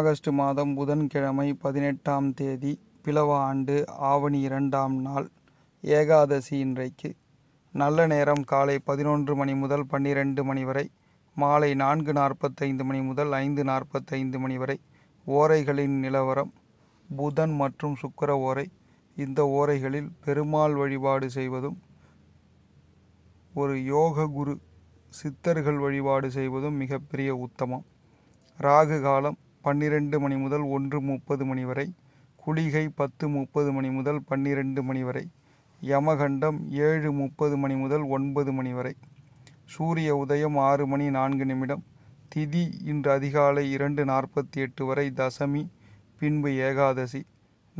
August மாதம் புதன்கிழமை பதினெட்டாம் தேதி பிளவ ஆண்டு ஆவணி இரண்டாம் நாள் ஏகாதசி இன்றைக்கு நல்ல நேரம் காலை பதினொன்று மணி முதல் பன்னிரெண்டு மணி வரை மாலை நான்கு நாற்பத்தைந்து மணி முதல் ஐந்து நாற்பத்தைந்து மணி வரை ஓரைகளின் நிலவரம் புதன் மற்றும் சுக்கர ஓரை இந்த ஓரைகளில் பெருமாள் வழிபாடு செய்வதும் ஒரு யோக குரு சித்தர்கள் வழிபாடு செய்வதும் மிகப்பெரிய உத்தமம் ராகு காலம் பன்னிரண்டு மணி முதல் ஒன்று முப்பது மணி வரை குளிகை பத்து முப்பது மணி முதல் பன்னிரண்டு மணி வரை யமகண்டம் ஏழு முப்பது மணி முதல் ஒன்பது மணி வரை சூரிய உதயம் ஆறு மணி நான்கு நிமிடம் திதி இன்று அதிகாலை இரண்டு நாற்பத்தி எட்டு வரை தசமி பின்பு ஏகாதசி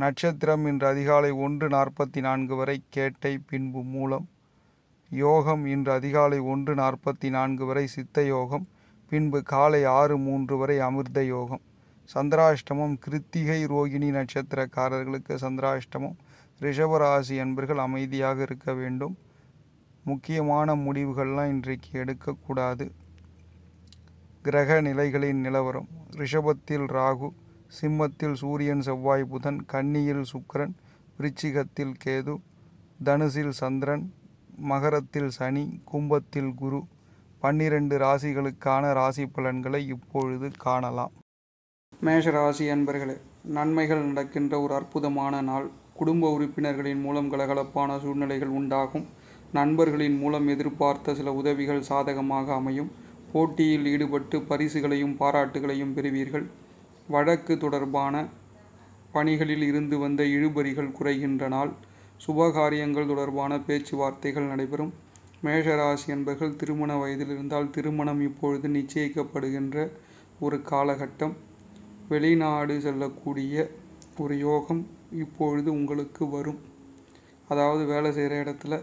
நட்சத்திரம் இன்று அதிகாலை ஒன்று நாற்பத்தி நான்கு வரை கேட்டை பின்பு மூலம் யோகம் இன்று அதிகாலை ஒன்று நாற்பத்தி நான்கு வரை சித்த யோகம் பின்பு காலை ஆறு மூன்று வரை அமிர்த யோகம் சந்திராஷ்டமம் கிருத்திகை ரோகிணி நட்சத்திரக்காரர்களுக்கு சந்திராஷ்டமம் ரிஷபராசி அன்பர்கள் அமைதியாக இருக்க வேண்டும் முக்கியமான முடிவுகள்லாம் இன்றைக்கு எடுக்கக்கூடாது கிரக நிலைகளின் நிலவரம் ரிஷபத்தில் ராகு சிம்மத்தில் சூரியன் செவ்வாய் புதன் கன்னியில் சுக்கரன் விருச்சிகத்தில் கேது தனுசில் சந்திரன் மகரத்தில் சனி கும்பத்தில் குரு பன்னிரண்டு ராசிகளுக்கான ராசி பலன்களை இப்பொழுது காணலாம் மேஷராசி அன்பர்களே நன்மைகள் நடக்கின்ற ஒரு அற்புதமான நாள் குடும்ப உறுப்பினர்களின் மூலம் கலகலப்பான சூழ்நிலைகள் உண்டாகும் நண்பர்களின் மூலம் எதிர்பார்த்த சில உதவிகள் சாதகமாக அமையும் போட்டியில் ஈடுபட்டு பரிசுகளையும் பாராட்டுகளையும் பெறுவீர்கள் வழக்கு தொடர்பான பணிகளில் இருந்து வந்த இழுபறிகள் குறைகின்ற நாள் சுபகாரியங்கள் தொடர்பான பேச்சுவார்த்தைகள் நடைபெறும் மேஷராசி என்பர்கள் திருமண வயதில் இருந்தால் திருமணம் இப்பொழுது நிச்சயிக்கப்படுகின்ற ஒரு காலகட்டம் வெளிநாடு செல்லக்கூடிய ஒரு யோகம் இப்பொழுது உங்களுக்கு வரும் அதாவது வேலை செய்கிற இடத்துல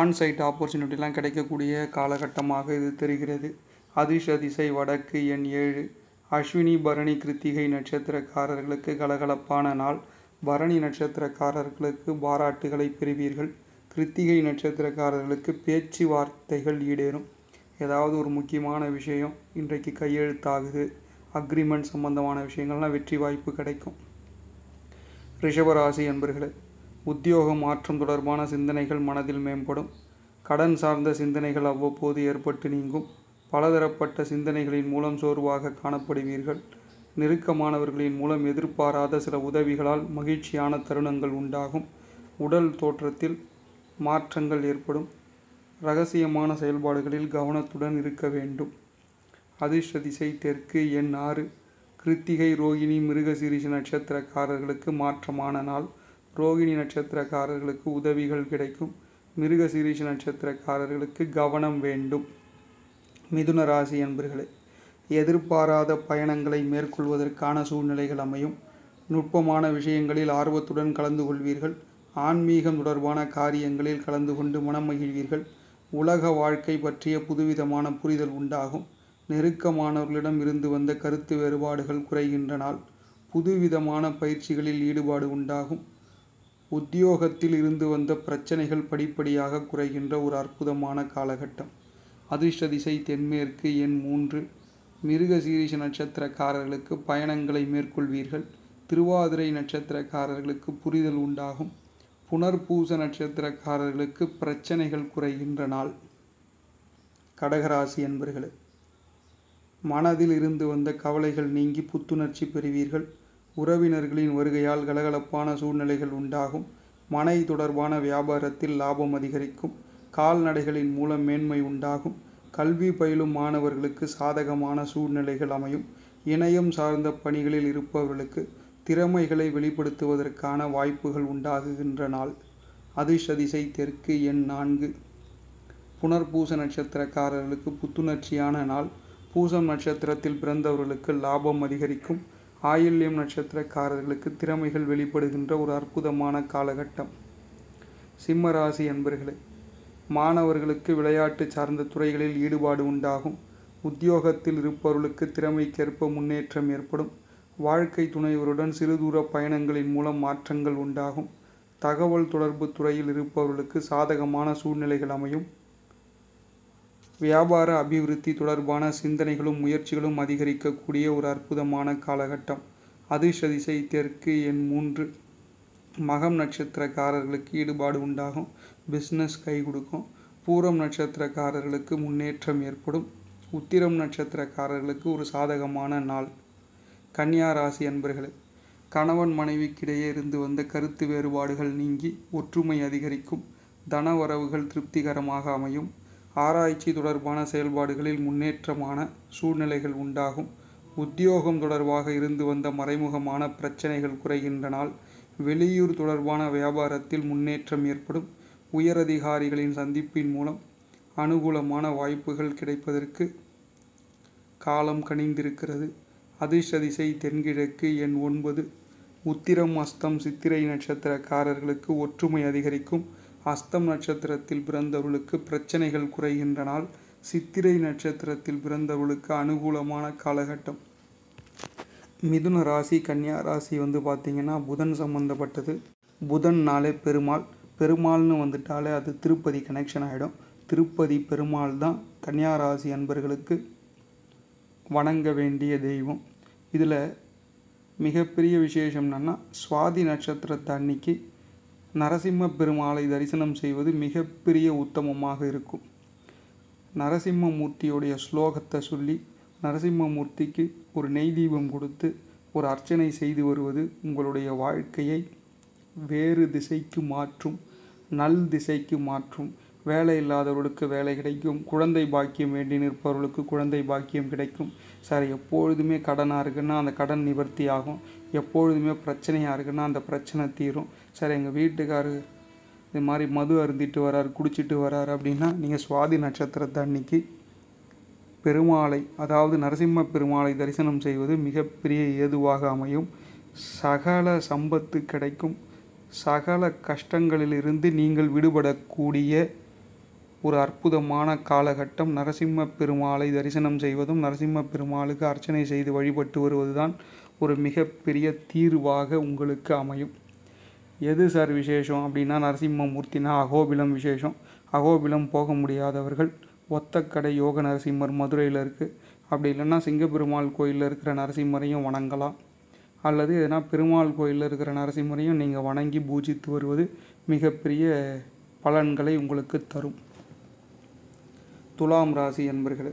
ஆன்சைட் ஆப்பர்ச்சுனிட்டிலாம் கிடைக்கக்கூடிய காலகட்டமாக இது தெரிகிறது அதிர்ஷ திசை வடக்கு எண் ஏழு அஸ்வினி பரணி கிருத்திகை நட்சத்திரக்காரர்களுக்கு கலகலப்பான நாள் பரணி நட்சத்திரக்காரர்களுக்கு பாராட்டுகளை பெறுவீர்கள் கிருத்திகை நட்சத்திரக்காரர்களுக்கு பேச்சுவார்த்தைகள் ஈடேறும் ஏதாவது ஒரு முக்கியமான விஷயம் இன்றைக்கு கையெழுத்தாகுது அக்ரிமெண்ட் சம்பந்தமான விஷயங்கள்லாம் வெற்றி வாய்ப்பு கிடைக்கும் ரிஷபராசி அன்பர்களே உத்தியோக மாற்றம் தொடர்பான சிந்தனைகள் மனதில் மேம்படும் கடன் சார்ந்த சிந்தனைகள் அவ்வப்போது ஏற்பட்டு நீங்கும் பலதரப்பட்ட சிந்தனைகளின் மூலம் சோர்வாக காணப்படுவீர்கள் நெருக்கமானவர்களின் மூலம் எதிர்பாராத சில உதவிகளால் மகிழ்ச்சியான தருணங்கள் உண்டாகும் உடல் தோற்றத்தில் மாற்றங்கள் ஏற்படும் ரகசியமான செயல்பாடுகளில் கவனத்துடன் இருக்க வேண்டும் அதிர்ஷ்ட திசை தெற்கு எண் ஆறு கிருத்திகை ரோகிணி மிருகசீரிஷ நட்சத்திரக்காரர்களுக்கு மாற்றமான நாள் ரோகிணி நட்சத்திரக்காரர்களுக்கு உதவிகள் கிடைக்கும் மிருகசீரிஷ நட்சத்திரக்காரர்களுக்கு கவனம் வேண்டும் மிதுன ராசி அன்பர்களே எதிர்பாராத பயணங்களை மேற்கொள்வதற்கான சூழ்நிலைகள் அமையும் நுட்பமான விஷயங்களில் ஆர்வத்துடன் கலந்து கொள்வீர்கள் ஆன்மீகம் தொடர்பான காரியங்களில் கலந்து கொண்டு மனம் மகிழ்வீர்கள் உலக வாழ்க்கை பற்றிய புதுவிதமான புரிதல் உண்டாகும் நெருக்கமானவர்களிடம் இருந்து வந்த கருத்து வேறுபாடுகள் குறைகின்றனால் புதுவிதமான பயிற்சிகளில் ஈடுபாடு உண்டாகும் உத்தியோகத்தில் இருந்து வந்த பிரச்சனைகள் படிப்படியாக குறைகின்ற ஒரு அற்புதமான காலகட்டம் அதிர்ஷ்ட திசை தென்மேற்கு எண் மூன்று மிருக சீரிஷ நட்சத்திரக்காரர்களுக்கு பயணங்களை மேற்கொள்வீர்கள் திருவாதிரை நட்சத்திரக்காரர்களுக்கு புரிதல் உண்டாகும் புனர்பூச நட்சத்திரக்காரர்களுக்கு பிரச்சனைகள் குறைகின்ற நாள் கடகராசி என்பர்களுக்கு மனதில் இருந்து வந்த கவலைகள் நீங்கி புத்துணர்ச்சி பெறுவீர்கள் உறவினர்களின் வருகையால் கலகலப்பான சூழ்நிலைகள் உண்டாகும் மனை தொடர்பான வியாபாரத்தில் லாபம் அதிகரிக்கும் கால்நடைகளின் மூலம் மேன்மை உண்டாகும் கல்வி பயிலும் மாணவர்களுக்கு சாதகமான சூழ்நிலைகள் அமையும் இணையம் சார்ந்த பணிகளில் இருப்பவர்களுக்கு திறமைகளை வெளிப்படுத்துவதற்கான வாய்ப்புகள் உண்டாகுகின்ற நாள் அதிர்ஷதிசை தெற்கு எண் நான்கு புனர்பூச நட்சத்திரக்காரர்களுக்கு புத்துணர்ச்சியான நாள் பூசம் நட்சத்திரத்தில் பிறந்தவர்களுக்கு லாபம் அதிகரிக்கும் ஆயில்யம் நட்சத்திரக்காரர்களுக்கு திறமைகள் வெளிப்படுகின்ற ஒரு அற்புதமான காலகட்டம் சிம்ம ராசி மாணவர்களுக்கு விளையாட்டு சார்ந்த துறைகளில் ஈடுபாடு உண்டாகும் உத்தியோகத்தில் இருப்பவர்களுக்கு திறமைக்கேற்ப முன்னேற்றம் ஏற்படும் வாழ்க்கை துணைவருடன் சிறுதூர பயணங்களின் மூலம் மாற்றங்கள் உண்டாகும் தகவல் தொடர்பு துறையில் இருப்பவர்களுக்கு சாதகமான சூழ்நிலைகள் அமையும் வியாபார அபிவிருத்தி தொடர்பான சிந்தனைகளும் முயற்சிகளும் அதிகரிக்கக்கூடிய ஒரு அற்புதமான காலகட்டம் அதிர்ஷ சதிசை தெற்கு என் மூன்று மகம் நட்சத்திரக்காரர்களுக்கு ஈடுபாடு உண்டாகும் பிஸ்னஸ் கை கொடுக்கும் பூரம் நட்சத்திரக்காரர்களுக்கு முன்னேற்றம் ஏற்படும் உத்திரம் நட்சத்திரக்காரர்களுக்கு ஒரு சாதகமான நாள் கன்னியா ராசி அன்பர்களே கணவன் மனைவிக்கிடையே இருந்து வந்த கருத்து வேறுபாடுகள் நீங்கி ஒற்றுமை அதிகரிக்கும் தன வரவுகள் திருப்திகரமாக அமையும் ஆராய்ச்சி தொடர்பான செயல்பாடுகளில் முன்னேற்றமான சூழ்நிலைகள் உண்டாகும் உத்தியோகம் தொடர்பாக இருந்து வந்த மறைமுகமான பிரச்சனைகள் குறைகின்றனால் வெளியூர் தொடர்பான வியாபாரத்தில் முன்னேற்றம் ஏற்படும் உயரதிகாரிகளின் சந்திப்பின் மூலம் அனுகூலமான வாய்ப்புகள் கிடைப்பதற்கு காலம் கனிந்திருக்கிறது அதிர்ஷ்டதிசை தென்கிழக்கு எண் ஒன்பது உத்திரம் அஸ்தம் சித்திரை நட்சத்திரக்காரர்களுக்கு ஒற்றுமை அதிகரிக்கும் அஸ்தம் நட்சத்திரத்தில் பிறந்தவர்களுக்கு பிரச்சனைகள் குறைகின்றனால் சித்திரை நட்சத்திரத்தில் பிறந்தவர்களுக்கு அனுகூலமான காலகட்டம் மிதுன ராசி கன்னியா ராசி வந்து பார்த்திங்கன்னா புதன் சம்மந்தப்பட்டது புதன் நாளே பெருமாள் பெருமாள்னு வந்துட்டாலே அது திருப்பதி கனெக்ஷன் ஆகிடும் திருப்பதி பெருமாள் தான் கன்னியா ராசி அன்பர்களுக்கு வணங்க வேண்டிய தெய்வம் இதில் மிகப்பெரிய விசேஷம் என்னென்னா சுவாதி நட்சத்திரத்தை அன்னைக்கு நரசிம்ம பெருமாளை தரிசனம் செய்வது மிகப்பெரிய உத்தமமாக இருக்கும் நரசிம்மமூர்த்தியுடைய ஸ்லோகத்தை சொல்லி நரசிம்மமூர்த்திக்கு ஒரு நெய் தீபம் கொடுத்து ஒரு அர்ச்சனை செய்து வருவது உங்களுடைய வாழ்க்கையை வேறு திசைக்கு மாற்றும் நல் திசைக்கு மாற்றும் வேலை இல்லாதவர்களுக்கு வேலை கிடைக்கும் குழந்தை பாக்கியம் வேண்டி நிற்பவர்களுக்கு குழந்தை பாக்கியம் கிடைக்கும் சார் எப்பொழுதுமே கடனாக இருக்குன்னா அந்த கடன் நிவர்த்தி ஆகும் எப்பொழுதுமே பிரச்சனையாக இருக்குன்னா அந்த பிரச்சனை தீரும் சார் எங்கள் வீட்டுக்காரு இது மாதிரி மது அருந்திட்டு வரார் குடிச்சிட்டு வரார் அப்படின்னா நீங்கள் சுவாதி நட்சத்திரத்தை அன்னைக்கு பெருமாளை அதாவது நரசிம்ம பெருமாளை தரிசனம் செய்வது மிகப்பெரிய ஏதுவாக அமையும் சகல சம்பத்து கிடைக்கும் சகல கஷ்டங்களிலிருந்து நீங்கள் விடுபடக்கூடிய ஒரு அற்புதமான காலகட்டம் நரசிம்ம பெருமாளை தரிசனம் செய்வதும் நரசிம்ம பெருமாளுக்கு அர்ச்சனை செய்து வழிபட்டு வருவதுதான் ஒரு மிகப்பெரிய தீர்வாக உங்களுக்கு அமையும் எது சார் விசேஷம் அப்படின்னா நரசிம்மமூர்த்தினா அகோபிலம் விசேஷம் அகோபிலம் போக முடியாதவர்கள் ஒத்தக்கடை யோக நரசிம்மர் மதுரையில் இருக்குது அப்படி இல்லைன்னா சிங்கப்பெருமாள் கோயிலில் இருக்கிற நரசிம்மரையும் வணங்கலாம் அல்லது எதனா பெருமாள் கோயிலில் இருக்கிற நரசிம்மரையும் நீங்கள் வணங்கி பூஜித்து வருவது மிகப்பெரிய பலன்களை உங்களுக்கு தரும் துலாம் ராசி என்பர்களே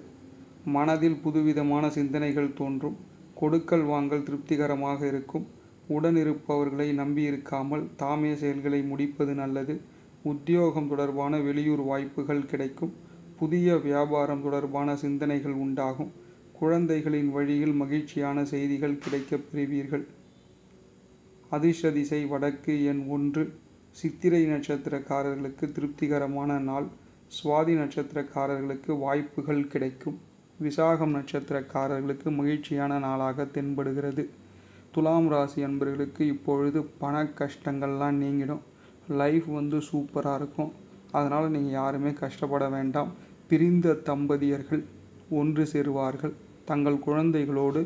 மனதில் புதுவிதமான சிந்தனைகள் தோன்றும் கொடுக்கல் வாங்கல் திருப்திகரமாக இருக்கும் உடனிருப்பவர்களை நம்பியிருக்காமல் தாமே செயல்களை முடிப்பது நல்லது உத்தியோகம் தொடர்பான வெளியூர் வாய்ப்புகள் கிடைக்கும் புதிய வியாபாரம் தொடர்பான சிந்தனைகள் உண்டாகும் குழந்தைகளின் வழியில் மகிழ்ச்சியான செய்திகள் கிடைக்கப் பெறுவீர்கள் அதிர்ஷதிசை வடக்கு எண் ஒன்று சித்திரை நட்சத்திரக்காரர்களுக்கு திருப்திகரமான நாள் சுவாதி நட்சத்திரக்காரர்களுக்கு வாய்ப்புகள் கிடைக்கும் விசாகம் நட்சத்திரக்காரர்களுக்கு மகிழ்ச்சியான நாளாக தென்படுகிறது துலாம் ராசி அன்பர்களுக்கு இப்பொழுது பண கஷ்டங்கள்லாம் நீங்கிடும் லைஃப் வந்து சூப்பராக இருக்கும் அதனால் நீங்கள் யாருமே கஷ்டப்பட வேண்டாம் பிரிந்த தம்பதியர்கள் ஒன்று சேருவார்கள் தங்கள் குழந்தைகளோடு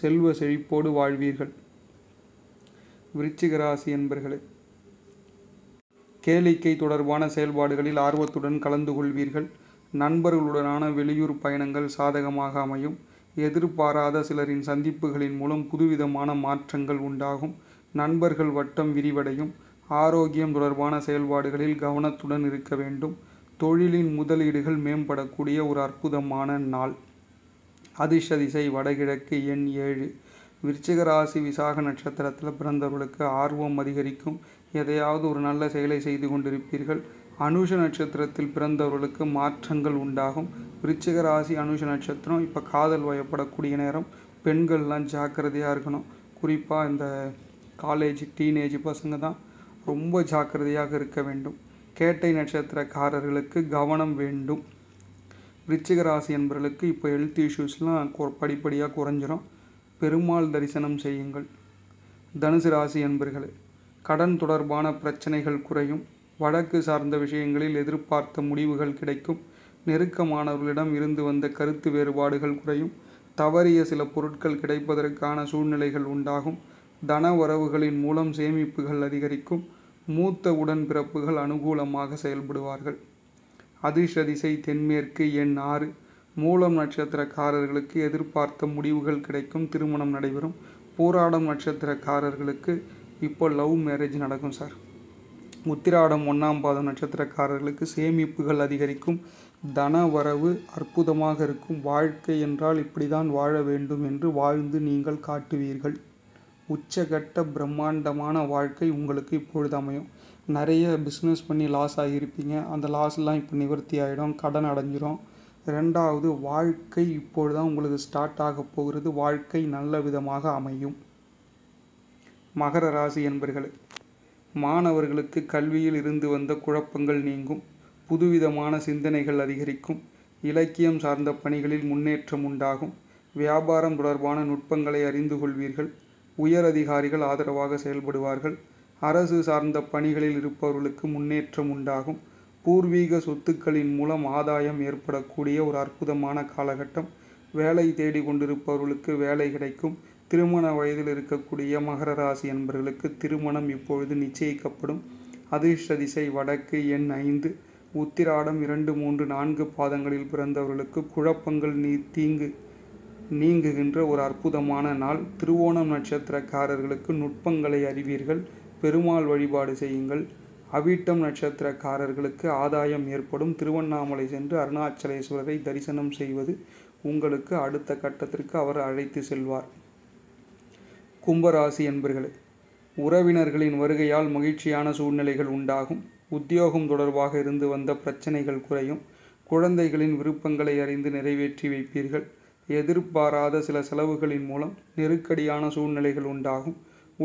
செல்வ செழிப்போடு வாழ்வீர்கள் விருச்சிக ராசி என்பர்களே கேளிக்கை தொடர்பான செயல்பாடுகளில் ஆர்வத்துடன் கலந்து கொள்வீர்கள் நண்பர்களுடனான வெளியூர் பயணங்கள் சாதகமாக அமையும் எதிர்பாராத சிலரின் சந்திப்புகளின் மூலம் புதுவிதமான மாற்றங்கள் உண்டாகும் நண்பர்கள் வட்டம் விரிவடையும் ஆரோக்கியம் தொடர்பான செயல்பாடுகளில் கவனத்துடன் இருக்க வேண்டும் தொழிலின் முதலீடுகள் மேம்படக்கூடிய ஒரு அற்புதமான நாள் அதிர்ஷ திசை வடகிழக்கு எண் ஏழு விருச்சிகராசி விசாக நட்சத்திரத்தில் பிறந்தவர்களுக்கு ஆர்வம் அதிகரிக்கும் எதையாவது ஒரு நல்ல செயலை செய்து கொண்டிருப்பீர்கள் அனுஷ நட்சத்திரத்தில் பிறந்தவர்களுக்கு மாற்றங்கள் உண்டாகும் விருச்சிக ராசி அனுஷ நட்சத்திரம் இப்போ காதல் வயப்படக்கூடிய நேரம் பெண்கள்லாம் ஜாக்கிரதையாக இருக்கணும் குறிப்பாக இந்த காலேஜ் டீனேஜ் பசங்க தான் ரொம்ப ஜாக்கிரதையாக இருக்க வேண்டும் கேட்டை நட்சத்திரக்காரர்களுக்கு கவனம் வேண்டும் விருச்சிக ராசி என்பவர்களுக்கு இப்போ ஹெல்த் இஷ்யூஸ்லாம் படிப்படியாக குறைஞ்சிரும் பெருமாள் தரிசனம் செய்யுங்கள் தனுசு ராசி என்பர்களுக்கு கடன் தொடர்பான பிரச்சனைகள் குறையும் வழக்கு சார்ந்த விஷயங்களில் எதிர்பார்த்த முடிவுகள் கிடைக்கும் நெருக்கமானவர்களிடம் இருந்து வந்த கருத்து வேறுபாடுகள் குறையும் தவறிய சில பொருட்கள் கிடைப்பதற்கான சூழ்நிலைகள் உண்டாகும் தன வரவுகளின் மூலம் சேமிப்புகள் அதிகரிக்கும் மூத்த உடன்பிறப்புகள் அனுகூலமாக செயல்படுவார்கள் அதிர்ஷதிசை திசை தென்மேற்கு எண் ஆறு மூலம் நட்சத்திரக்காரர்களுக்கு எதிர்பார்த்த முடிவுகள் கிடைக்கும் திருமணம் நடைபெறும் போராடும் நட்சத்திரக்காரர்களுக்கு இப்போ லவ் மேரேஜ் நடக்கும் சார் உத்திராடம் ஒன்றாம் பாதம் நட்சத்திரக்காரர்களுக்கு சேமிப்புகள் அதிகரிக்கும் தன வரவு அற்புதமாக இருக்கும் வாழ்க்கை என்றால் இப்படிதான் வாழ வேண்டும் என்று வாழ்ந்து நீங்கள் காட்டுவீர்கள் உச்சகட்ட பிரம்மாண்டமான வாழ்க்கை உங்களுக்கு இப்பொழுது அமையும் நிறைய பிஸ்னஸ் பண்ணி லாஸ் ஆகியிருப்பீங்க அந்த லாஸ்லாம் இப்போ நிவர்த்தி ஆகிடும் கடன் அடைஞ்சிரும் ரெண்டாவது வாழ்க்கை இப்பொழுது தான் உங்களுக்கு ஸ்டார்ட் ஆக போகிறது வாழ்க்கை நல்ல விதமாக அமையும் மகர ராசி என்பர்களே மாணவர்களுக்கு கல்வியில் இருந்து வந்த குழப்பங்கள் நீங்கும் புதுவிதமான சிந்தனைகள் அதிகரிக்கும் இலக்கியம் சார்ந்த பணிகளில் முன்னேற்றம் உண்டாகும் வியாபாரம் தொடர்பான நுட்பங்களை அறிந்து கொள்வீர்கள் உயர் அதிகாரிகள் ஆதரவாக செயல்படுவார்கள் அரசு சார்ந்த பணிகளில் இருப்பவர்களுக்கு முன்னேற்றம் உண்டாகும் பூர்வீக சொத்துக்களின் மூலம் ஆதாயம் ஏற்படக்கூடிய ஒரு அற்புதமான காலகட்டம் வேலை தேடி கொண்டிருப்பவர்களுக்கு வேலை கிடைக்கும் திருமண வயதில் இருக்கக்கூடிய மகர ராசி என்பர்களுக்கு திருமணம் இப்பொழுது நிச்சயிக்கப்படும் அதிர்ஷ்ட திசை வடக்கு எண் ஐந்து உத்திராடம் இரண்டு மூன்று நான்கு பாதங்களில் பிறந்தவர்களுக்கு குழப்பங்கள் நீ தீங்கு நீங்குகின்ற ஒரு அற்புதமான நாள் திருவோணம் நட்சத்திரக்காரர்களுக்கு நுட்பங்களை அறிவீர்கள் பெருமாள் வழிபாடு செய்யுங்கள் அவிட்டம் நட்சத்திரக்காரர்களுக்கு ஆதாயம் ஏற்படும் திருவண்ணாமலை சென்று அருணாச்சலேஸ்வரரை தரிசனம் செய்வது உங்களுக்கு அடுத்த கட்டத்திற்கு அவர் அழைத்து செல்வார் கும்பராசி என்பர்களே உறவினர்களின் வருகையால் மகிழ்ச்சியான சூழ்நிலைகள் உண்டாகும் உத்தியோகம் தொடர்பாக இருந்து வந்த பிரச்சனைகள் குறையும் குழந்தைகளின் விருப்பங்களை அறிந்து நிறைவேற்றி வைப்பீர்கள் எதிர்பாராத சில செலவுகளின் மூலம் நெருக்கடியான சூழ்நிலைகள் உண்டாகும்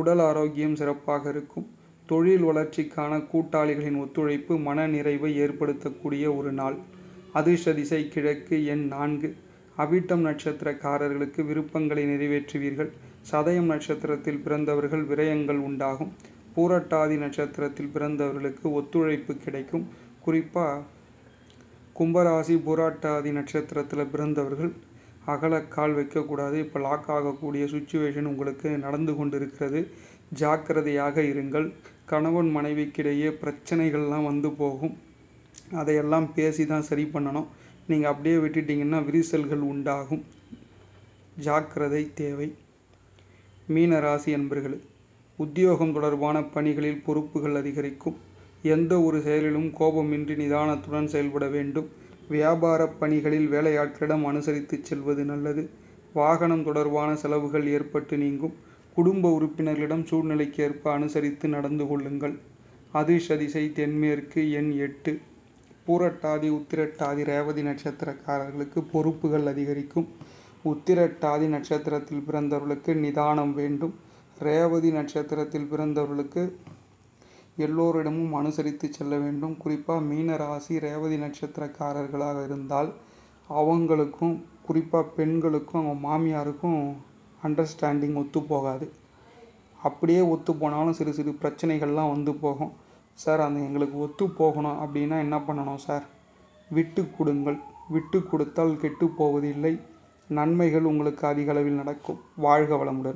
உடல் ஆரோக்கியம் சிறப்பாக இருக்கும் தொழில் வளர்ச்சிக்கான கூட்டாளிகளின் ஒத்துழைப்பு மன நிறைவை ஏற்படுத்தக்கூடிய ஒரு நாள் அதிர்ஷ்ட திசை கிழக்கு எண் நான்கு அவிட்டம் நட்சத்திரக்காரர்களுக்கு விருப்பங்களை நிறைவேற்றுவீர்கள் சதயம் நட்சத்திரத்தில் பிறந்தவர்கள் விரயங்கள் உண்டாகும் பூரட்டாதி நட்சத்திரத்தில் பிறந்தவர்களுக்கு ஒத்துழைப்பு கிடைக்கும் குறிப்பாக கும்பராசி பூராட்டாதி நட்சத்திரத்தில் பிறந்தவர்கள் அகல கால் வைக்கக்கூடாது இப்போ லாக் ஆகக்கூடிய சுச்சுவேஷன் உங்களுக்கு நடந்து கொண்டு இருக்கிறது ஜாக்கிரதையாக இருங்கள் கணவன் மனைவிக்கிடையே பிரச்சனைகள்லாம் வந்து போகும் அதையெல்லாம் பேசி தான் சரி பண்ணணும் நீங்கள் அப்படியே விட்டுட்டிங்கன்னா விரிசல்கள் உண்டாகும் ஜாக்கிரதை தேவை மீன ராசி அன்பர்களே உத்தியோகம் தொடர்பான பணிகளில் பொறுப்புகள் அதிகரிக்கும் எந்த ஒரு செயலிலும் கோபமின்றி நிதானத்துடன் செயல்பட வேண்டும் வியாபார பணிகளில் வேலையாட்களிடம் அனுசரித்து செல்வது நல்லது வாகனம் தொடர்பான செலவுகள் ஏற்பட்டு நீங்கும் குடும்ப உறுப்பினர்களிடம் சூழ்நிலைக்கு ஏற்ப அனுசரித்து நடந்து கொள்ளுங்கள் அதிர்ஷதிசை தென்மேற்கு எண் எட்டு பூரட்டாதி உத்திரட்டாதி ரேவதி நட்சத்திரக்காரர்களுக்கு பொறுப்புகள் அதிகரிக்கும் உத்திரட்டாதி நட்சத்திரத்தில் பிறந்தவர்களுக்கு நிதானம் வேண்டும் ரேவதி நட்சத்திரத்தில் பிறந்தவர்களுக்கு எல்லோரிடமும் அனுசரித்து செல்ல வேண்டும் குறிப்பாக மீன ராசி ரேவதி நட்சத்திரக்காரர்களாக இருந்தால் அவங்களுக்கும் குறிப்பாக பெண்களுக்கும் அவங்க மாமியாருக்கும் அண்டர்ஸ்டாண்டிங் ஒத்து போகாது அப்படியே ஒத்து போனாலும் சிறு சிறு பிரச்சனைகள்லாம் வந்து போகும் சார் அந்த எங்களுக்கு ஒத்து போகணும் அப்படின்னா என்ன பண்ணணும் சார் விட்டு கொடுங்கள் விட்டு கொடுத்தால் கெட்டு போவதில்லை நன்மைகள் உங்களுக்கு அதிக அளவில் நடக்கும் வாழ்க வளமுடன்